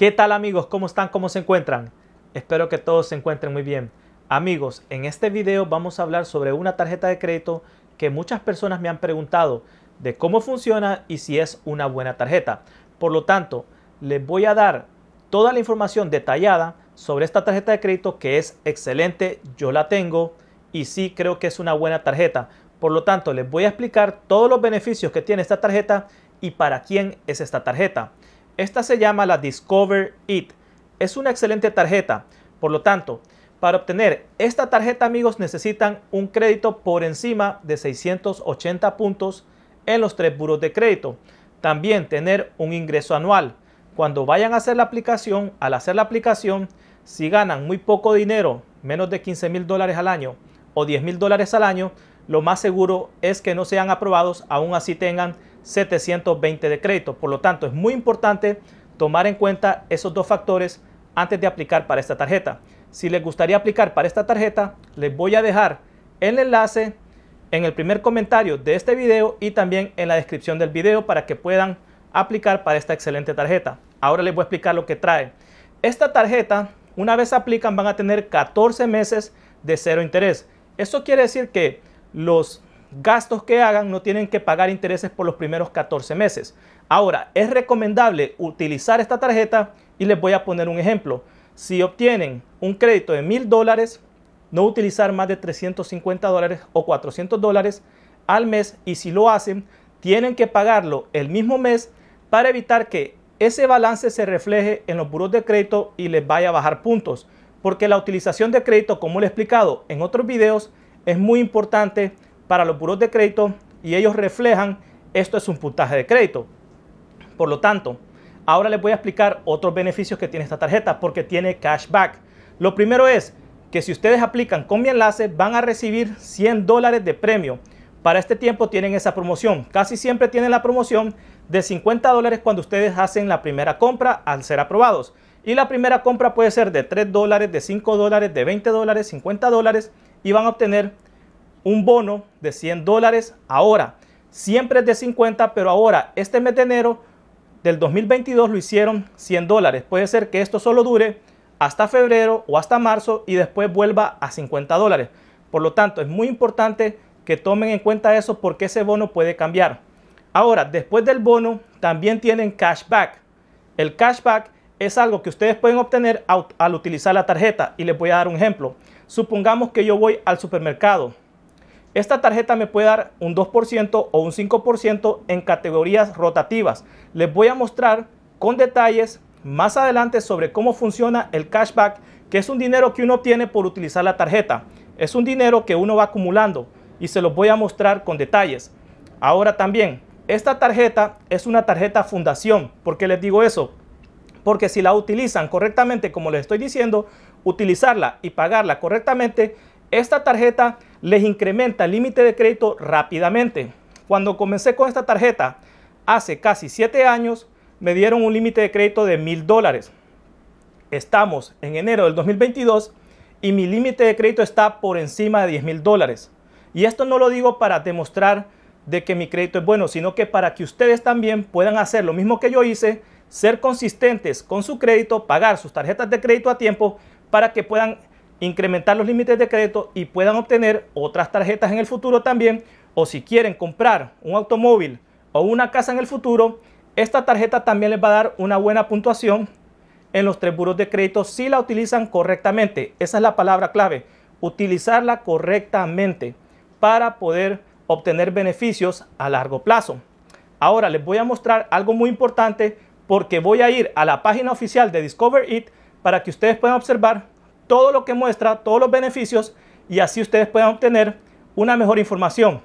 ¿Qué tal amigos? ¿Cómo están? ¿Cómo se encuentran? Espero que todos se encuentren muy bien. Amigos, en este video vamos a hablar sobre una tarjeta de crédito que muchas personas me han preguntado de cómo funciona y si es una buena tarjeta. Por lo tanto, les voy a dar toda la información detallada sobre esta tarjeta de crédito que es excelente, yo la tengo y sí creo que es una buena tarjeta. Por lo tanto, les voy a explicar todos los beneficios que tiene esta tarjeta y para quién es esta tarjeta. Esta se llama la Discover It. Es una excelente tarjeta. Por lo tanto, para obtener esta tarjeta, amigos, necesitan un crédito por encima de 680 puntos en los tres buros de crédito. También tener un ingreso anual. Cuando vayan a hacer la aplicación, al hacer la aplicación, si ganan muy poco dinero, menos de 15 mil dólares al año o 10 mil dólares al año, lo más seguro es que no sean aprobados, aún así tengan 720 de crédito. Por lo tanto, es muy importante tomar en cuenta esos dos factores antes de aplicar para esta tarjeta. Si les gustaría aplicar para esta tarjeta, les voy a dejar el enlace en el primer comentario de este video y también en la descripción del video para que puedan aplicar para esta excelente tarjeta. Ahora les voy a explicar lo que trae. Esta tarjeta, una vez aplican, van a tener 14 meses de cero interés. Eso quiere decir que los gastos que hagan no tienen que pagar intereses por los primeros 14 meses. Ahora, es recomendable utilizar esta tarjeta y les voy a poner un ejemplo. Si obtienen un crédito de mil dólares, no utilizar más de 350 dólares o 400 dólares al mes y si lo hacen, tienen que pagarlo el mismo mes para evitar que ese balance se refleje en los buros de crédito y les vaya a bajar puntos. Porque la utilización de crédito, como le he explicado en otros videos, es muy importante para los puros de crédito y ellos reflejan esto es un puntaje de crédito. Por lo tanto, ahora les voy a explicar otros beneficios que tiene esta tarjeta porque tiene cashback. Lo primero es que si ustedes aplican con mi enlace van a recibir 100 dólares de premio. Para este tiempo tienen esa promoción. Casi siempre tienen la promoción de 50 dólares cuando ustedes hacen la primera compra al ser aprobados. Y la primera compra puede ser de 3 dólares, de 5 dólares, de 20 dólares, 50 dólares y van a obtener un bono de 100 dólares ahora. Siempre es de 50, pero ahora, este mes de enero del 2022 lo hicieron 100 dólares. Puede ser que esto solo dure hasta febrero o hasta marzo y después vuelva a 50 dólares. Por lo tanto, es muy importante que tomen en cuenta eso porque ese bono puede cambiar. Ahora, después del bono, también tienen cashback. El cashback es algo que ustedes pueden obtener al utilizar la tarjeta y les voy a dar un ejemplo. Supongamos que yo voy al supermercado esta tarjeta me puede dar un 2% o un 5% en categorías rotativas. Les voy a mostrar con detalles más adelante sobre cómo funciona el cashback, que es un dinero que uno obtiene por utilizar la tarjeta. Es un dinero que uno va acumulando y se los voy a mostrar con detalles. Ahora también, esta tarjeta es una tarjeta fundación. ¿Por qué les digo eso? Porque si la utilizan correctamente, como les estoy diciendo, utilizarla y pagarla correctamente esta tarjeta les incrementa el límite de crédito rápidamente. Cuando comencé con esta tarjeta, hace casi 7 años, me dieron un límite de crédito de $1,000. dólares. Estamos en enero del 2022 y mi límite de crédito está por encima de $10,000. mil dólares. Y esto no lo digo para demostrar de que mi crédito es bueno, sino que para que ustedes también puedan hacer lo mismo que yo hice, ser consistentes con su crédito, pagar sus tarjetas de crédito a tiempo para que puedan incrementar los límites de crédito y puedan obtener otras tarjetas en el futuro también. O si quieren comprar un automóvil o una casa en el futuro, esta tarjeta también les va a dar una buena puntuación en los tres buros de crédito si la utilizan correctamente. Esa es la palabra clave, utilizarla correctamente para poder obtener beneficios a largo plazo. Ahora les voy a mostrar algo muy importante porque voy a ir a la página oficial de Discover It para que ustedes puedan observar todo lo que muestra, todos los beneficios y así ustedes puedan obtener una mejor información.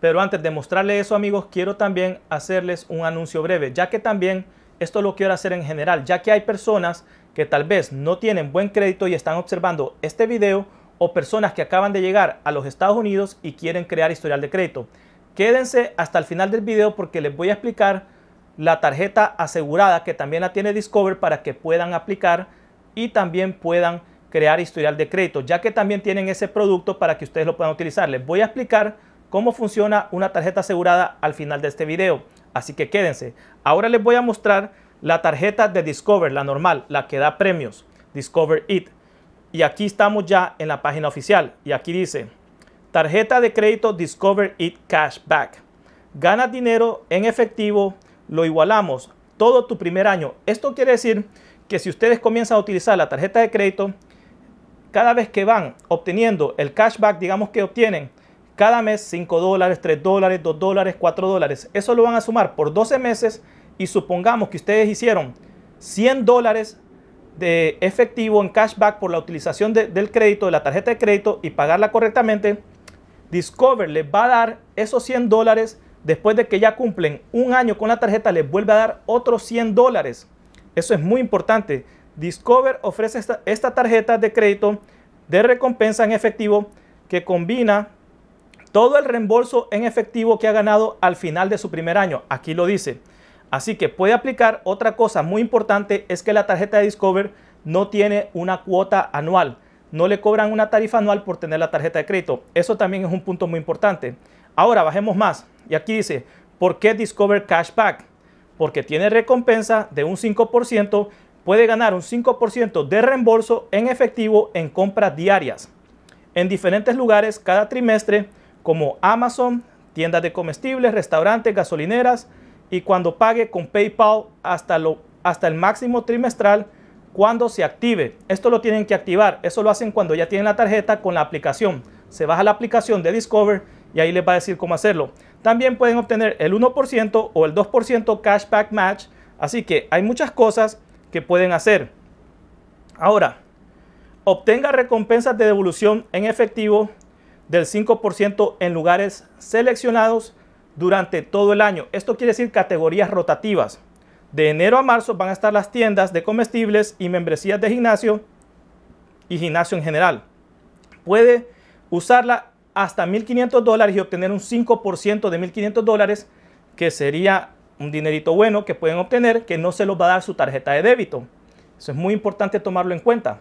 Pero antes de mostrarles eso amigos, quiero también hacerles un anuncio breve, ya que también esto lo quiero hacer en general, ya que hay personas que tal vez no tienen buen crédito y están observando este video o personas que acaban de llegar a los Estados Unidos y quieren crear historial de crédito. Quédense hasta el final del video porque les voy a explicar la tarjeta asegurada que también la tiene Discover para que puedan aplicar y también puedan crear historial de crédito, ya que también tienen ese producto para que ustedes lo puedan utilizar. Les voy a explicar cómo funciona una tarjeta asegurada al final de este video, así que quédense. Ahora les voy a mostrar la tarjeta de Discover, la normal, la que da premios, Discover It. Y aquí estamos ya en la página oficial y aquí dice, tarjeta de crédito Discover It Cashback. Ganas dinero en efectivo, lo igualamos todo tu primer año. Esto quiere decir que si ustedes comienzan a utilizar la tarjeta de crédito, cada vez que van obteniendo el cashback, digamos que obtienen cada mes 5 dólares, 3 dólares, 2 dólares, 4 dólares, eso lo van a sumar por 12 meses y supongamos que ustedes hicieron 100 dólares de efectivo en cashback por la utilización del crédito, de la tarjeta de crédito y pagarla correctamente, Discover les va a dar esos 100 dólares después de que ya cumplen un año con la tarjeta, les vuelve a dar otros 100 dólares. Eso es muy importante. Discover ofrece esta, tarjeta de crédito de recompensa en efectivo que combina todo el reembolso en efectivo que ha ganado al final de su primer año. Aquí lo dice. Así que puede aplicar. Otra cosa muy importante es que la tarjeta de Discover no tiene una cuota anual. No le cobran una tarifa anual por tener la tarjeta de crédito. Eso también es un punto muy importante. Ahora bajemos más. Y aquí dice, ¿por qué Discover Cashback? porque tiene recompensa de un 5%, puede ganar un 5% de reembolso en efectivo en compras diarias en diferentes lugares cada trimestre como Amazon, tiendas de comestibles, restaurantes, gasolineras y cuando pague con PayPal hasta, hasta el máximo trimestral cuando se active. Esto lo tienen que activar, eso lo hacen cuando ya tienen la tarjeta con la aplicación. Se baja la aplicación de Discover y ahí les va a decir cómo hacerlo. También pueden obtener el 1% o el 2% cashback match. Así que hay muchas cosas que pueden hacer. Ahora, obtenga recompensas de devolución en efectivo del 5% en lugares seleccionados durante todo el año. Esto quiere decir categorías rotativas. De enero a marzo van a estar las tiendas de comestibles y membresías de gimnasio y gimnasio en general. Puede usarla hasta 1.500 dólares y obtener un 5% de 1.500 dólares, que sería un dinerito bueno que pueden obtener, que no se los va a dar su tarjeta de débito. Eso es muy importante tomarlo en cuenta.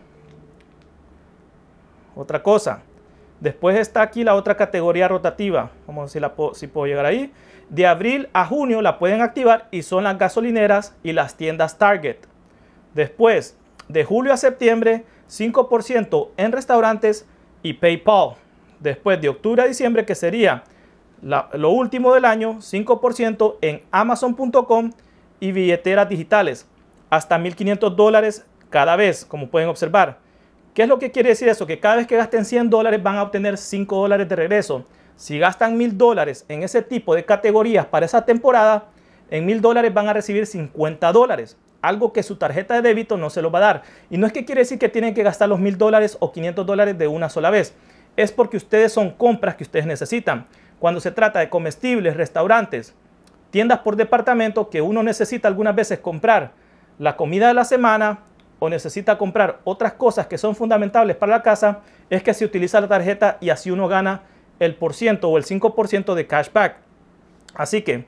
Otra cosa. Después está aquí la otra categoría rotativa. Vamos a ver si, la puedo llegar ahí. De abril a junio la pueden activar y son las gasolineras y las tiendas Target. Después, de julio a septiembre, 5% en restaurantes y PayPal después de octubre a diciembre, que sería lo último del año, 5% en amazon.com y billeteras digitales, hasta 1.500 dólares cada vez, como pueden observar. ¿Qué es lo que quiere decir eso? Que cada vez que gasten 100 dólares van a obtener 5 dólares de regreso. Si gastan 1.000 dólares en ese tipo de categorías para esa temporada, en 1.000 dólares van a recibir 50 dólares algo que su tarjeta de débito no se lo va a dar. Y no es que quiere decir que tienen que gastar los $1,000 dólares o 500 dólares de una sola vez, es porque ustedes son compras que ustedes necesitan. Cuando se trata de comestibles, restaurantes, tiendas por departamento que uno necesita algunas veces comprar la comida de la semana o necesita comprar otras cosas que son fundamentales para la casa, es que se utiliza la tarjeta y así uno gana el por ciento o el 5% de cashback. Así que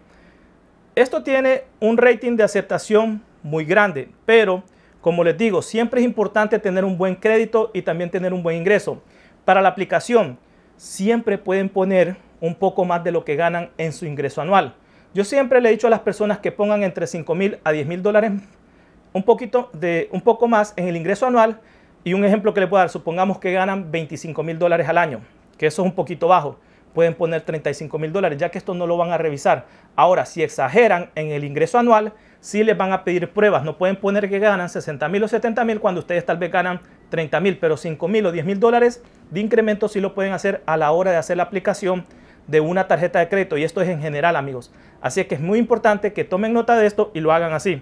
esto tiene un rating de aceptación muy grande, pero como les digo, siempre es importante tener un buen crédito y también tener un buen ingreso. Para la aplicación, siempre pueden poner un poco más de lo que ganan en su ingreso anual. Yo siempre le he dicho a las personas que pongan entre 5 mil a 10 mil dólares, un poquito de un poco más en el ingreso anual. Y un ejemplo que le puedo dar, supongamos que ganan 25 mil dólares al año, que eso es un poquito bajo. Pueden poner 35 mil dólares, ya que esto no lo van a revisar. Ahora, si exageran en el ingreso anual, si les van a pedir pruebas. No pueden poner que ganan 60 mil o 70 mil cuando ustedes tal vez ganan 30 mil, pero 5 mil o 10 mil dólares de incremento si lo pueden hacer a la hora de hacer la aplicación de una tarjeta de crédito. Y esto es en general, amigos. Así que es muy importante que tomen nota de esto y lo hagan así.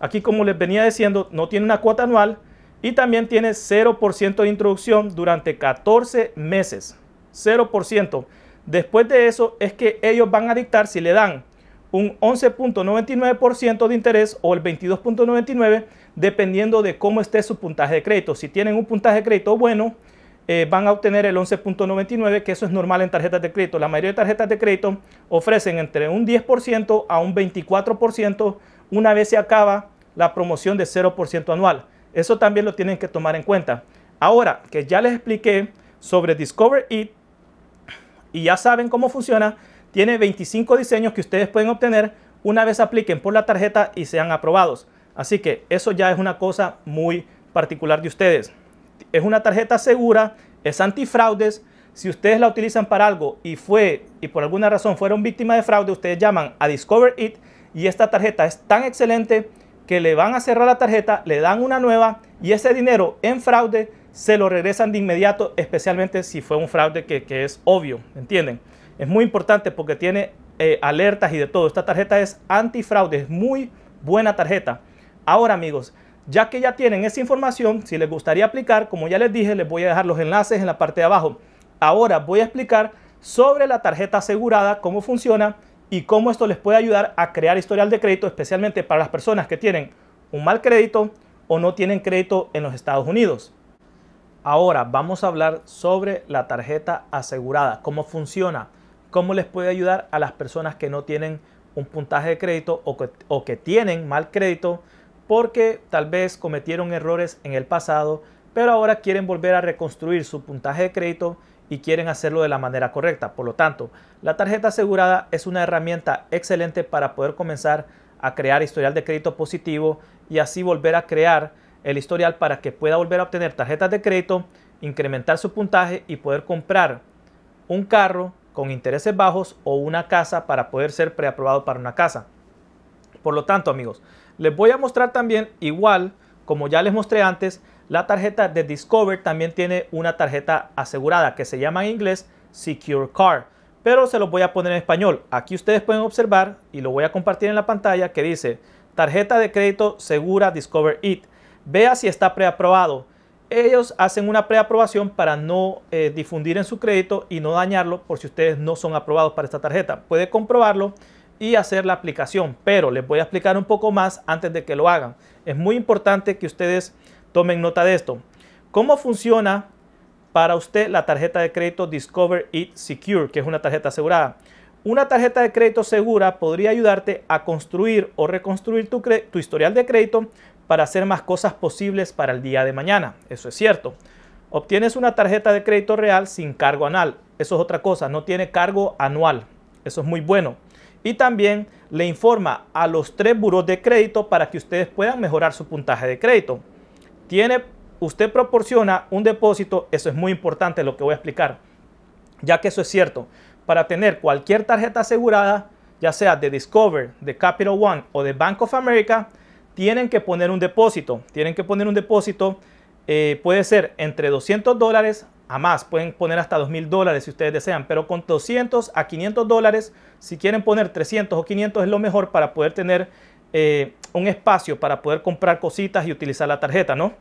Aquí, como les venía diciendo, no tiene una cuota anual y también tiene 0% de introducción durante 14 meses. 0%. Después de eso es que ellos van a dictar si le dan un 11.99% de interés o el 22.99% dependiendo de cómo esté su puntaje de crédito. Si tienen un puntaje de crédito bueno, eh, van a obtener el 11.99, que eso es normal en tarjetas de crédito. La mayoría de tarjetas de crédito ofrecen entre un 10% a un 24% una vez se acaba la promoción de 0% anual. Eso también lo tienen que tomar en cuenta. Ahora que ya les expliqué sobre Discover It y ya saben cómo funciona, tiene 25 diseños que ustedes pueden obtener una vez apliquen por la tarjeta y sean aprobados. Así que eso ya es una cosa muy particular de ustedes. Es una tarjeta segura, es antifraudes. Si ustedes la utilizan para algo y fue y por alguna razón fueron víctima de fraude, ustedes llaman a Discover It y esta tarjeta es tan excelente que le van a cerrar la tarjeta, le dan una nueva y ese dinero en fraude se lo regresan de inmediato, especialmente si fue un fraude que, que es obvio, ¿entienden? Es muy importante porque tiene eh, alertas y de todo. Esta tarjeta es antifraude, es muy buena tarjeta. Ahora amigos, ya que ya tienen esa información, si les gustaría aplicar, como ya les dije, les voy a dejar los enlaces en la parte de abajo. Ahora voy a explicar sobre la tarjeta asegurada, cómo funciona y cómo esto les puede ayudar a crear historial de crédito, especialmente para las personas que tienen un mal crédito o no tienen crédito en los Estados Unidos. Ahora vamos a hablar sobre la tarjeta asegurada, cómo funciona, cómo les puede ayudar a las personas que no tienen un puntaje de crédito o que, tienen mal crédito porque tal vez cometieron errores en el pasado, pero ahora quieren volver a reconstruir su puntaje de crédito y quieren hacerlo de la manera correcta. Por lo tanto, la tarjeta asegurada es una herramienta excelente para poder comenzar a crear historial de crédito positivo y así volver a crear el historial para que pueda volver a obtener tarjetas de crédito, incrementar su puntaje y poder comprar un carro con intereses bajos o una casa para poder ser preaprobado para una casa. Por lo tanto, amigos, les voy a mostrar también igual, como ya les mostré antes, la tarjeta de Discover también tiene una tarjeta asegurada que se llama en inglés Secure Card, pero se los voy a poner en español. Aquí ustedes pueden observar y lo voy a compartir en la pantalla que dice tarjeta de crédito segura Discover It. Vea si está preaprobado ellos hacen una preaprobación para no eh, difundir en su crédito y no dañarlo por si ustedes no son aprobados para esta tarjeta. Puede comprobarlo y hacer la aplicación, pero les voy a explicar un poco más antes de que lo hagan. Es muy importante que ustedes tomen nota de esto. ¿Cómo funciona para usted la tarjeta de crédito Discover It Secure, que es una tarjeta asegurada? Una tarjeta de crédito segura podría ayudarte a construir o reconstruir tu historial de crédito para hacer más cosas posibles para el día de mañana. Eso es cierto. Obtienes una tarjeta de crédito real sin cargo anual. Eso es otra cosa, no tiene cargo anual. Eso es muy bueno. Y también le informa a los tres buros de crédito para que ustedes puedan mejorar su puntaje de crédito. Tiene, usted proporciona un depósito, eso es muy importante lo que voy a explicar, ya que eso es cierto. Para tener cualquier tarjeta asegurada, ya sea de Discover, de Capital One o de Bank of America, tienen que poner un depósito. Tienen que poner un depósito, eh, puede ser entre 200 dólares a más, pueden poner hasta 2.000 dólares si ustedes desean, pero con 200 a 500 dólares, si quieren poner 300 o 500 es lo mejor para poder tener eh, un espacio para poder comprar cositas y utilizar la tarjeta, ¿no?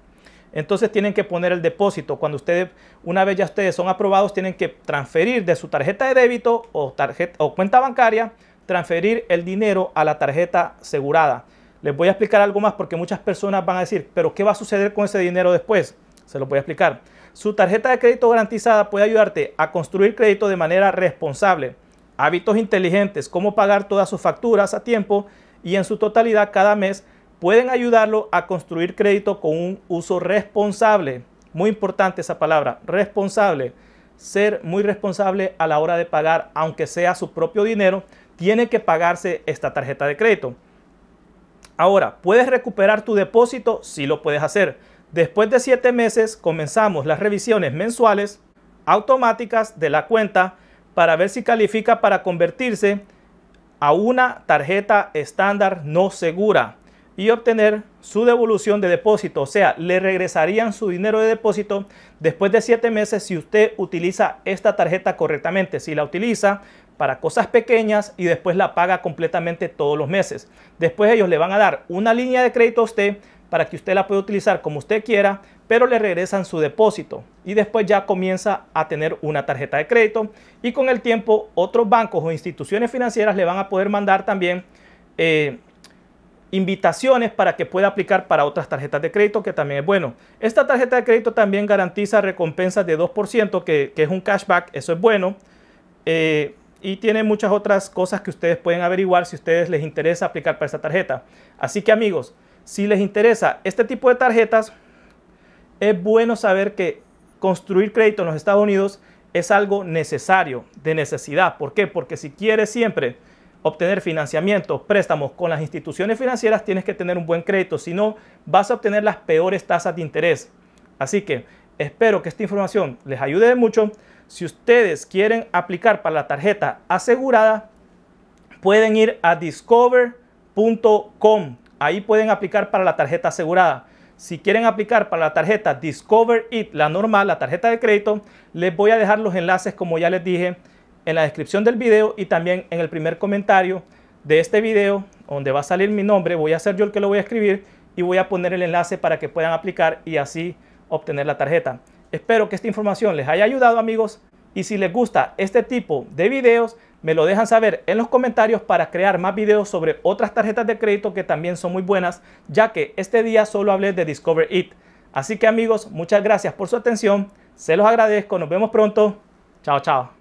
Entonces tienen que poner el depósito. Cuando ustedes, una vez ya ustedes son aprobados, tienen que transferir de su tarjeta de débito o, tarjeta, o cuenta bancaria, transferir el dinero a la tarjeta asegurada. Les voy a explicar algo más porque muchas personas van a decir, pero ¿qué va a suceder con ese dinero después? Se lo voy a explicar. Su tarjeta de crédito garantizada puede ayudarte a construir crédito de manera responsable, hábitos inteligentes, cómo pagar todas sus facturas a tiempo y en su totalidad cada mes pueden ayudarlo a construir crédito con un uso responsable. Muy importante esa palabra, responsable. Ser muy responsable a la hora de pagar, aunque sea su propio dinero, tiene que pagarse esta tarjeta de crédito. Ahora, ¿puedes recuperar tu depósito? si lo puedes hacer. Después de siete meses comenzamos las revisiones mensuales automáticas de la cuenta para ver si califica para convertirse a una tarjeta estándar no segura y obtener su devolución de depósito. O sea, le regresarían su dinero de depósito después de siete meses si usted utiliza esta tarjeta correctamente. Si la utiliza para cosas pequeñas y después la paga completamente todos los meses. Después ellos le van a dar una línea de crédito a usted para que usted la pueda utilizar como usted quiera, pero le regresan su depósito y después ya comienza a tener una tarjeta de crédito y con el tiempo otros bancos o instituciones financieras le van a poder mandar también eh, invitaciones para que pueda aplicar para otras tarjetas de crédito que también es bueno. Esta tarjeta de crédito también garantiza recompensas de 2% que, es un cashback, eso es bueno. Eh, y tiene muchas otras cosas que ustedes pueden averiguar si a ustedes les interesa aplicar para esta tarjeta. Así que amigos, si les interesa este tipo de tarjetas, es bueno saber que construir crédito en los Estados Unidos es algo necesario, de necesidad. ¿Por qué? Porque si quieres siempre obtener financiamiento, préstamos con las instituciones financieras, tienes que tener un buen crédito, si no vas a obtener las peores tasas de interés. Así que espero que esta información les ayude mucho. Si ustedes quieren aplicar para la tarjeta asegurada, pueden ir a discover.com. Ahí pueden aplicar para la tarjeta asegurada. Si quieren aplicar para la tarjeta Discover It, la normal, la tarjeta de crédito, les voy a dejar los enlaces, como ya les dije, en la descripción del video y también en el primer comentario de este video, donde va a salir mi nombre. Voy a ser yo el que lo voy a escribir y voy a poner el enlace para que puedan aplicar y así obtener la tarjeta. Espero que esta información les haya ayudado amigos y si les gusta este tipo de videos me lo dejan saber en los comentarios para crear más videos sobre otras tarjetas de crédito que también son muy buenas ya que este día solo hablé de Discover It. Así que amigos muchas gracias por su atención, se los agradezco, nos vemos pronto, chao chao.